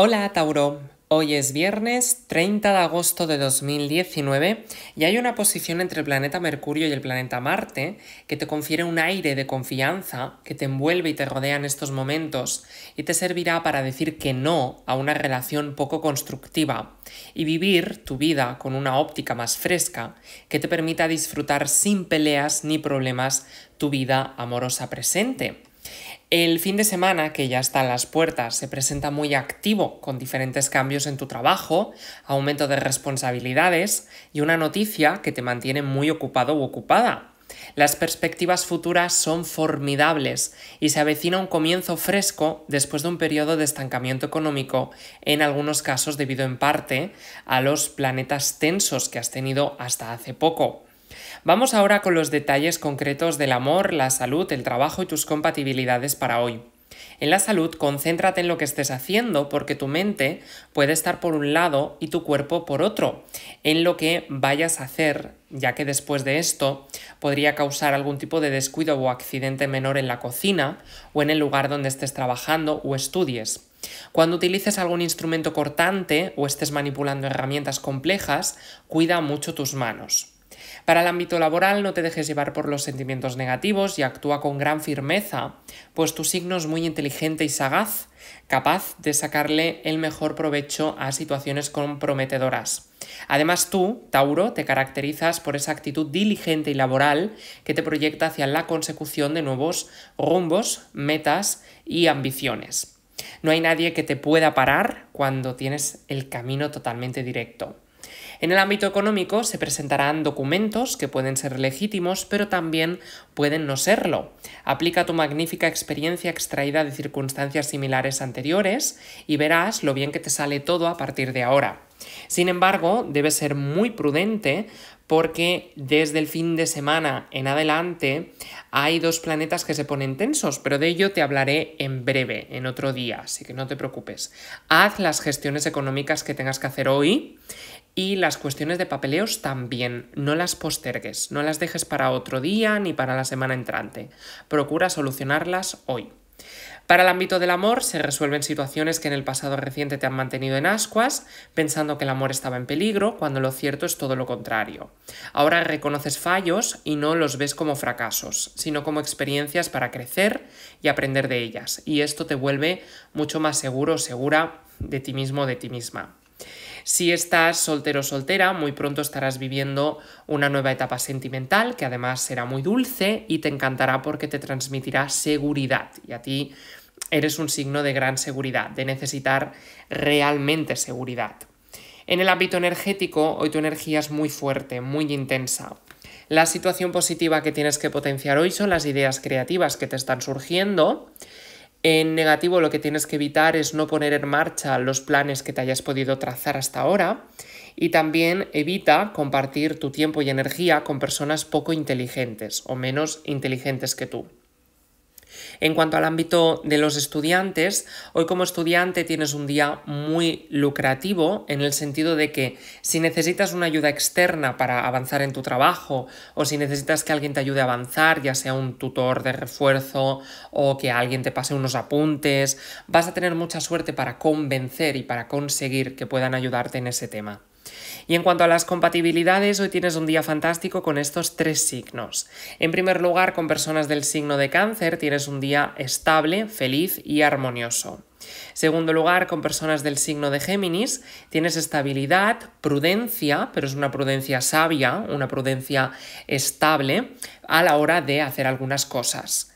Hola Tauro, hoy es viernes 30 de agosto de 2019 y hay una posición entre el planeta Mercurio y el planeta Marte que te confiere un aire de confianza que te envuelve y te rodea en estos momentos y te servirá para decir que no a una relación poco constructiva y vivir tu vida con una óptica más fresca que te permita disfrutar sin peleas ni problemas tu vida amorosa presente. El fin de semana, que ya está en las puertas, se presenta muy activo con diferentes cambios en tu trabajo, aumento de responsabilidades y una noticia que te mantiene muy ocupado u ocupada. Las perspectivas futuras son formidables y se avecina un comienzo fresco después de un periodo de estancamiento económico, en algunos casos debido en parte a los planetas tensos que has tenido hasta hace poco. Vamos ahora con los detalles concretos del amor, la salud, el trabajo y tus compatibilidades para hoy. En la salud, concéntrate en lo que estés haciendo porque tu mente puede estar por un lado y tu cuerpo por otro, en lo que vayas a hacer, ya que después de esto podría causar algún tipo de descuido o accidente menor en la cocina o en el lugar donde estés trabajando o estudies. Cuando utilices algún instrumento cortante o estés manipulando herramientas complejas, cuida mucho tus manos. Para el ámbito laboral, no te dejes llevar por los sentimientos negativos y actúa con gran firmeza, pues tu signo es muy inteligente y sagaz, capaz de sacarle el mejor provecho a situaciones comprometedoras. Además tú, Tauro, te caracterizas por esa actitud diligente y laboral que te proyecta hacia la consecución de nuevos rumbos, metas y ambiciones. No hay nadie que te pueda parar cuando tienes el camino totalmente directo. En el ámbito económico se presentarán documentos que pueden ser legítimos, pero también pueden no serlo. Aplica tu magnífica experiencia extraída de circunstancias similares anteriores y verás lo bien que te sale todo a partir de ahora. Sin embargo, debes ser muy prudente porque desde el fin de semana en adelante hay dos planetas que se ponen tensos, pero de ello te hablaré en breve, en otro día, así que no te preocupes. Haz las gestiones económicas que tengas que hacer hoy y las cuestiones de papeleos también, no las postergues, no las dejes para otro día ni para la semana entrante. Procura solucionarlas hoy. Para el ámbito del amor se resuelven situaciones que en el pasado reciente te han mantenido en ascuas, pensando que el amor estaba en peligro, cuando lo cierto es todo lo contrario. Ahora reconoces fallos y no los ves como fracasos, sino como experiencias para crecer y aprender de ellas, y esto te vuelve mucho más seguro o segura de ti mismo o de ti misma. Si estás soltero o soltera, muy pronto estarás viviendo una nueva etapa sentimental que además será muy dulce y te encantará porque te transmitirá seguridad. Y a ti eres un signo de gran seguridad, de necesitar realmente seguridad. En el ámbito energético, hoy tu energía es muy fuerte, muy intensa. La situación positiva que tienes que potenciar hoy son las ideas creativas que te están surgiendo en negativo lo que tienes que evitar es no poner en marcha los planes que te hayas podido trazar hasta ahora y también evita compartir tu tiempo y energía con personas poco inteligentes o menos inteligentes que tú. En cuanto al ámbito de los estudiantes, hoy como estudiante tienes un día muy lucrativo en el sentido de que si necesitas una ayuda externa para avanzar en tu trabajo o si necesitas que alguien te ayude a avanzar, ya sea un tutor de refuerzo o que alguien te pase unos apuntes, vas a tener mucha suerte para convencer y para conseguir que puedan ayudarte en ese tema. Y en cuanto a las compatibilidades, hoy tienes un día fantástico con estos tres signos. En primer lugar, con personas del signo de cáncer tienes un día estable, feliz y armonioso. Segundo lugar, con personas del signo de Géminis, tienes estabilidad, prudencia, pero es una prudencia sabia, una prudencia estable a la hora de hacer algunas cosas.